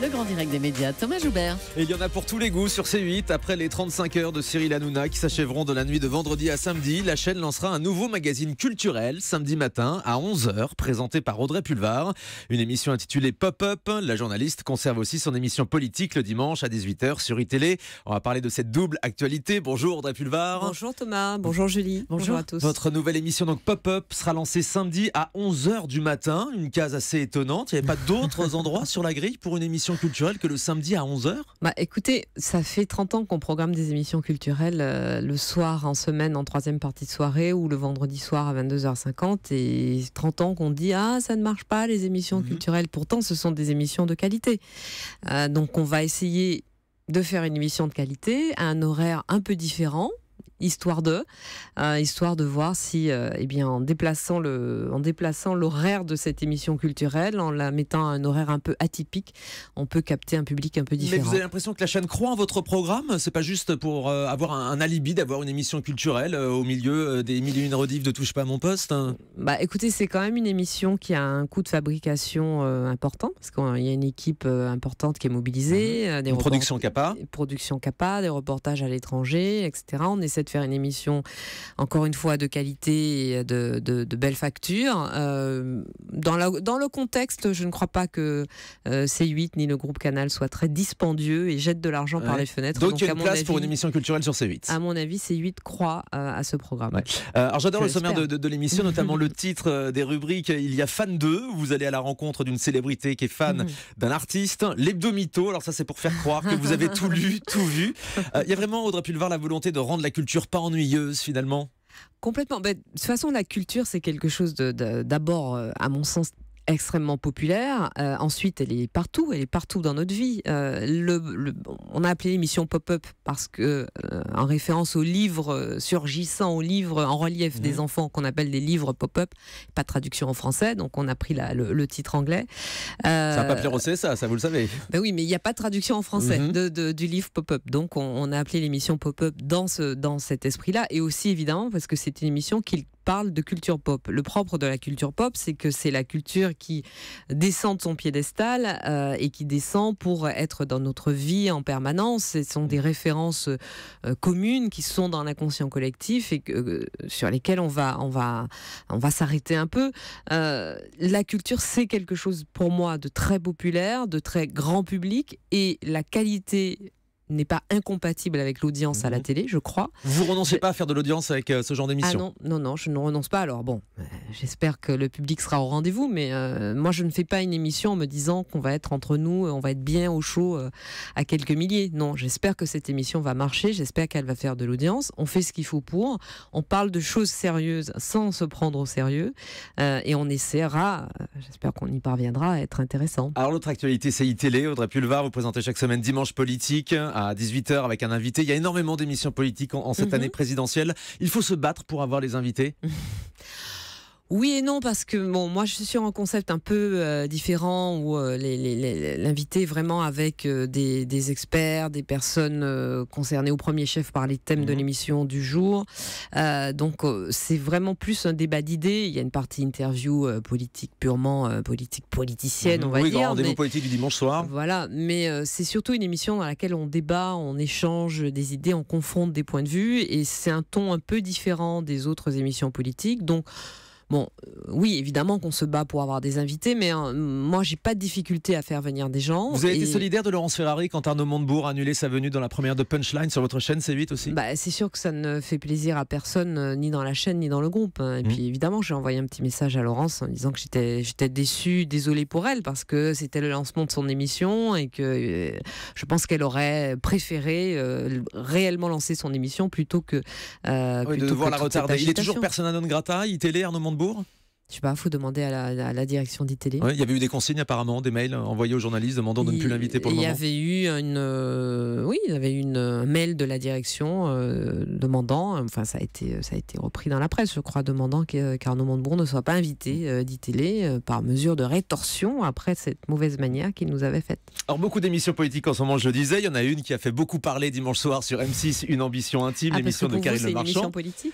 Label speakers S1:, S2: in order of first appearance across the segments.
S1: Le grand direct des médias, Thomas Joubert.
S2: Et il y en a pour tous les goûts sur C8. Après les 35 heures de Cyril Hanouna qui s'achèveront de la nuit de vendredi à samedi, la chaîne lancera un nouveau magazine culturel samedi matin à 11h, présenté par Audrey Pulvar. Une émission intitulée Pop-Up. La journaliste conserve aussi son émission politique le dimanche à 18h sur iTélé. On va parler de cette double actualité. Bonjour Audrey Pulvar. Bonjour
S1: Thomas. Bonjour Julie. Bonjour, à tous. Votre
S2: nouvelle émission donc Pop-Up sera lancée samedi à 11h du matin. Une case assez étonnante. Il n'y avait pas d'autres endroits sur la grille pour une émission culturelle que le samedi à 11h
S1: Bah écoutez, ça fait 30 ans qu'on programme des émissions culturelles euh, le soir en semaine, en troisième partie de soirée, ou le vendredi soir à 22h50, et 30 ans qu'on dit Ah, ça ne marche pas les émissions mhm. culturelles. Pourtant, ce sont des émissions de qualité. Euh, donc on va essayer de faire une émission de qualité à un horaire un peu différent histoire de, euh, histoire de voir si, euh, eh bien, en déplaçant le, en déplaçant l'horaire de cette émission culturelle, en la mettant à un horaire un peu atypique, on peut capter un public un peu différent. Mais vous avez
S2: l'impression que la chaîne croit en votre programme C'est pas juste pour euh, avoir un, alibi d'avoir une émission culturelle au milieu des mille et une de Touche pas à mon poste hein?
S1: Bah, écoutez, c'est quand même une émission qui a un coût de fabrication important parce qu'il y a une équipe importante qui est mobilisée, mhm. des une production capa, production capa, des reportages à l'étranger, etc. On essaie de faire une émission, encore une fois, de qualité et de, de, de belle facture. Euh, dans, la, dans le contexte, je ne crois pas que euh, C8 ni le groupe Canal soient très dispendieux et jettent de l'argent par les fenêtres. Donc, il y a une place pour une émission culturelle sur C8. À mon avis, C8 croit euh, à ce programme. alors j'adore le sommaire de, de,
S2: l'émission, notamment le titre des rubriques. Il y a Fan 2, où vous allez à la rencontre d'une célébrité qui est fan mhm. d'un artiste. L'hebdomito, alors ça c'est pour faire croire que vous avez tout lu, tout vu. Il y a vraiment, Audrey Pulvar, la volonté de rendre la culture pas ennuyeuse finalement
S1: Complètement. Bah, de toute façon, la culture, c'est quelque chose d'abord, euh, à mon sens, extrêmement populaire. Euh, ensuite, elle est partout, elle est partout dans notre vie. Euh, on a appelé l'émission Pop-up parce que, euh, en référence aux livres surgissant, au livres en relief des mmh. enfants qu'on appelle des livres Pop-up, pas de traduction en français, donc on a pris le, titre anglais. ça un pas plaire
S2: ça vous le savez.
S1: Ben oui, mais il n'y a pas de traduction en français mmh. du livre Pop-up, donc on, a appelé l'émission Pop-up dans, cet esprit-là, et aussi évidemment parce que c'est une émission qu'il parle de culture pop. Le propre de la culture pop, c'est que c'est la culture qui descend de son piédestal euh, et qui descend pour être dans notre vie en permanence. Ce sont des références euh, communes qui sont dans l'inconscient collectif et euh, sur lesquelles on va, on va, on va s'arrêter un peu. la culture, c'est quelque chose pour moi de très populaire, de très grand public et la qualité n'est pas incompatible avec l'audience à la mhm. télé, je crois.
S2: Vous renoncez pas à faire de l'audience avec euh, ce genre ah d'émission
S1: ah non, non, non, je ne renonce pas. Alors bon, euh, j'espère que le public sera au rendez-vous, mais euh, moi je ne fais pas une émission en me disant qu'on va être entre nous, on va être bien au chaud à quelques milliers. Non, j'espère que cette émission va marcher, j'espère qu'elle va faire de l'audience. On fait ce qu'il faut pour, on parle de choses sérieuses sans se prendre au sérieux, et on essaiera, j'espère qu'on y parviendra, à être intéressant.
S2: Alors l'autre actualité, c'est iTélé. Audrey Pulvar, vous présentez chaque semaine Dimanche Politique. À à 18h avec un invité. Il y a énormément d'émissions politiques en, cette mhm. année présidentielle. Il faut se battre pour avoir les invités.
S1: Oui et non, parce que bon, moi je suis sur un concept un peu euh, différent où euh, l'invité vraiment avec euh, des, experts, des personnes euh, concernées au premier chef par les thèmes de mhm. l'émission du jour. donc c'est vraiment plus un débat d'idées. Il y a une partie interview politique purement politique politicienne, mhm. on va dire. Oui, rendez-vous
S2: politique du dimanche
S1: soir. Voilà, mais c'est surtout une émission dans laquelle on débat, on échange des idées, on confronte des points de vue et c'est un ton un peu différent des autres émissions politiques. Donc Bon, euh, oui, évidemment qu'on se bat pour avoir des invités, mais hein, moi, j'ai pas de difficulté à faire venir des gens. Vous avez été solidaire
S2: de Laurence Ferrari quand Arnaud Montebourg a annulé sa venue dans la première de Punchline sur votre chaîne C8 aussi
S1: bah, C'est sûr que ça ne fait plaisir à personne, euh, ni dans la chaîne, ni dans le groupe. Hein. Et mmh. puis, évidemment, j'ai envoyé un petit message à Laurence en disant que j'étais déçu, désolé pour elle, parce que c'était le lancement de son émission et que euh, je pense qu'elle aurait préféré réellement lancer son émission plutôt que. de la retarder. Il est toujours grata, il télé Arnaud Strasbourg je sais pas, faut demander à la, direction d'ITélé. E. il y avait eu des
S2: consignes apparemment, des mails euh, envoyés aux journalistes demandant de ne plus l'inviter pour le moment. Il y avait
S1: eu une, euh, oui, il y avait une, euh, mail de la direction demandant, enfin ça a été, ça a été repris dans la presse, je crois, demandant qu'Arnaud Montebourg ne soit pas invité e, euh, par mesure de rétorsion après cette mauvaise manière qu'il nous avait faite.
S2: Alors beaucoup d'émissions politiques en ce moment, je le disais, il y en a une qui a fait beaucoup parler dimanche soir sur M6, une ambition intime, ah, l'émission de Karine Le Marchand.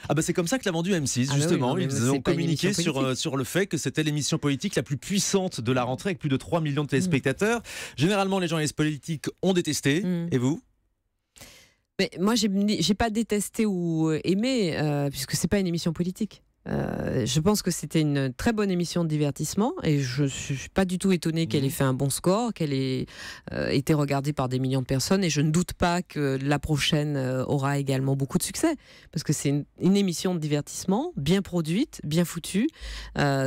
S2: Ah bah c'est comme ça que l'a vendu M6 ah, bah justement, ils ont communiqué sur, sur sur le fait que c'était l'émission politique la plus puissante de la rentrée avec plus de 3 millions de mm. téléspectateurs. Généralement, les gens les politiques ont détesté. Mm. Et vous
S1: mais moi, j'ai pas détesté ou aimé, puisque euh, puisque c'est pas une émission politique. Euh, je pense que c'était une très bonne émission de divertissement et je ne suis pas du tout étonnée qu'elle ait mmh. fait un bon score, qu'elle ait euh, été regardée par des millions de personnes et je ne doute pas que la prochaine euh, aura également beaucoup de succès parce que c'est une, émission de divertissement bien produite, bien foutue,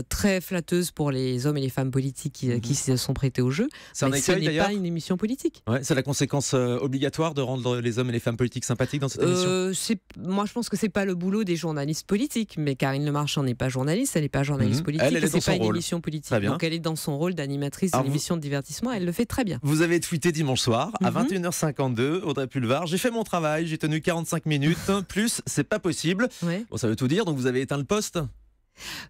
S1: très flatteuse pour les hommes et les femmes politiques qui, mmh. se sont prêtés au jeu. Mais ce n'est pas une émission politique.
S2: c'est la conséquence obligatoire de rendre les hommes et les femmes politiques sympathiques dans cette émission.
S1: moi, je pense que c'est pas le boulot des journalistes politiques, mais Karine Le Marchand n'est pas journaliste, elle n'est pas journaliste mhm. politique, elle, ne pas une émission politique. Donc elle est dans son rôle d'animatrice ah, d'une de divertissement, elle le fait très bien.
S2: Vous avez tweeté dimanche soir à 21h52, mhm. Audrey Pulvar, j'ai fait mon travail, j'ai tenu 45 minutes, plus c'est pas possible. ça veut tout dire, donc vous avez éteint le poste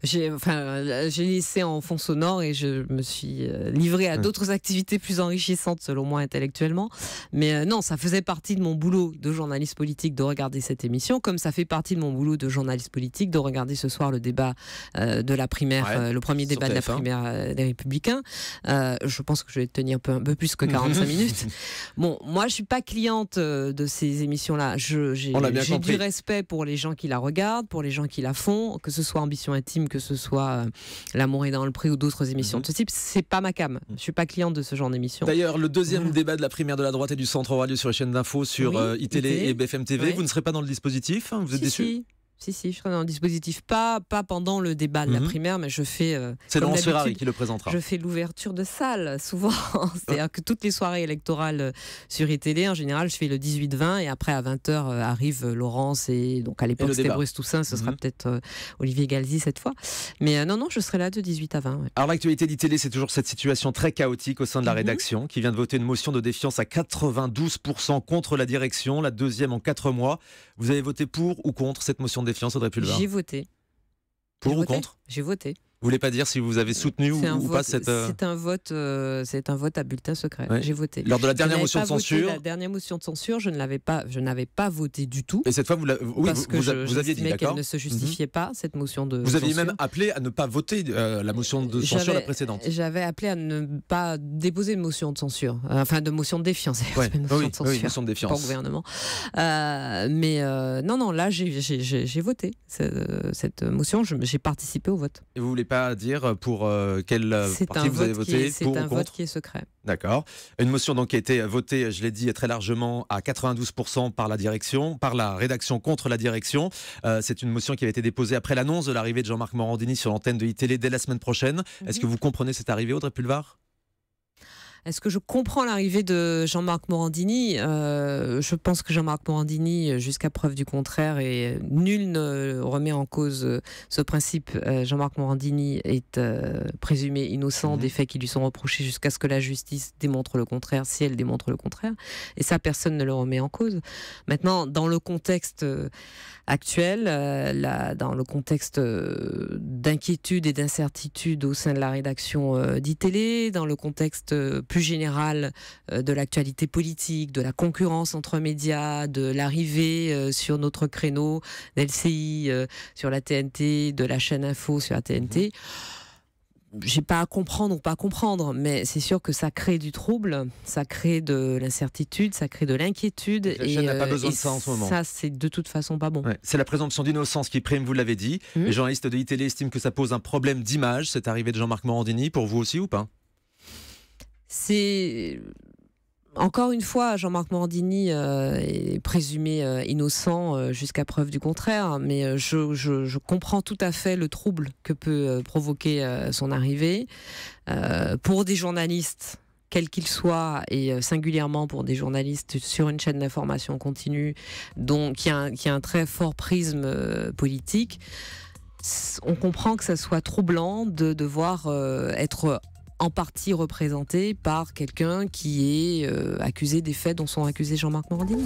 S1: j'ai enfin, j'ai laissé en fond sonore et je me suis euh, livrée à d'autres activités plus enrichissantes, selon moi, intellectuellement. Mais euh, non, ça faisait partie de mon boulot de journaliste politique de regarder cette émission, comme ça fait partie de mon boulot de journaliste politique de regarder ce soir le débat euh, de la primaire, le premier débat de la primaire des Républicains. je pense que je vais tenir un peu, un peu plus que 45 minutes. Bon, moi, je suis pas cliente de ces émissions-là. J'ai du respect pour les gens qui la regardent, pour les gens qui la font, que ce soit Ambition intime que ce soit euh, L'amour est dans le prix ou d'autres émissions mhm. de ce type, c'est pas ma cam. Mhm. Je suis pas cliente de ce genre d'émission.
S2: D'ailleurs, le deuxième débat de la primaire de la droite et du centre lieu sur les chaînes d'infos sur iTélé euh, et BFM TV, vous ne serez pas dans le dispositif, hein, vous êtes déçu
S1: si, si, je serai dans le dispositif. Pas, pas pendant le débat de la mhm. primaire, mais je fais. Euh, c'est Laurence Ferrari qui le présentera. Je fais l'ouverture de salle, souvent. C'est-à-dire que toutes les soirées électorales euh, sur ITélé, en général, je fais le 18-20, et après, à 20h, euh, arrive Laurence, et donc à l'époque, c'était Bruce Toussaint, ce sera mhm. peut-être Olivier Galzi cette fois. Mais non, non, je serai là de 18 à 20.
S2: Alors, l'actualité d'ITélé, c'est toujours cette situation très chaotique au sein de la mhm. rédaction, qui vient de voter une motion de défiance à 92% contre la direction, la deuxième en 4 mois. Vous avez voté pour ou contre cette motion de j'ai voté. Pour ou contre J'ai voté. Vous voulez pas dire si vous avez soutenu ou, pas cette. Euh, c'est
S1: un vote, euh, c'est un vote à bulletin secret. J'ai voté. Lors de la dernière motion de censure. La dernière motion de censure, je ne l'avais pas, je n'avais pas voté du tout. Et cette fois, vous, vous, aviez dit qu'elle ne se justifiait mhm. pas cette motion de. Vous aviez même appelé à ne pas voter euh, la motion de censure la précédente. J'avais appelé à ne pas déposer de motion de censure, enfin de motion de défiance. Ouais. motion, oui, de motion de défiance. Pour gouvernement. mais non, non, là, j'ai voté cette, motion. J'ai participé au vote.
S2: Et vous voulez à dire pour euh, quelle euh, vous avez voté. C'est un vote qui est secret. D'accord. Une motion donc qui a été votée, je l'ai dit très largement, à 92% par la direction, par la rédaction contre la direction. Euh, c'est une motion qui avait été déposée après l'annonce de l'arrivée de Jean-Marc Morandini sur l'antenne de ITélé e dès la semaine prochaine. Est-ce mhm. que vous comprenez cette arrivée, Audrey Pulvar
S1: est-ce que je comprends l'arrivée de Jean-Marc Morandini euh, Je pense que Jean-Marc Morandini, jusqu'à preuve du contraire, et nul ne remet en cause euh, ce principe. Euh, Jean-Marc Morandini est présumé innocent mhm. des faits qui lui sont reprochés jusqu'à ce que la justice démontre le contraire, si elle démontre le contraire. Et ça, personne ne le remet en cause. Maintenant, dans le contexte actuel, dans le contexte d'inquiétude et d'incertitude au sein de la rédaction euh, d'ITélé, e, dans le contexte euh, plus général euh, de l'actualité politique, de la concurrence entre médias, de l'arrivée euh, sur notre créneau d'LCI, sur la TNT, de la chaîne Info sur la TNT j'ai pas à comprendre ou pas comprendre, mais c'est sûr que ça crée du trouble, ça crée de l'incertitude, ça crée de l'inquiétude. Et, pas euh, besoin de ça en ce moment. Ça, c'est de toute façon pas bon.
S2: C'est la présomption d'innocence qui prime, vous l'avez dit. Hum. Les journalistes de ITL estiment que ça pose un problème d'image, C'est arrivé de Jean-Marc Morandini, pour vous aussi ou pas
S1: C'est encore une fois, Jean-Marc mordini euh, est présumé euh, innocent euh, jusqu'à preuve du contraire, mais je, comprends tout à fait le trouble que peut provoquer son arrivée. pour des journalistes, quels qu'ils soient, et singulièrement pour des journalistes sur une chaîne d'information continue, qui, a un, qui a un très fort prisme politique, on comprend que ça soit troublant de devoir être en partie représenté par quelqu'un qui est euh, accusé des faits dont sont accusés Jean-Marc Morandini.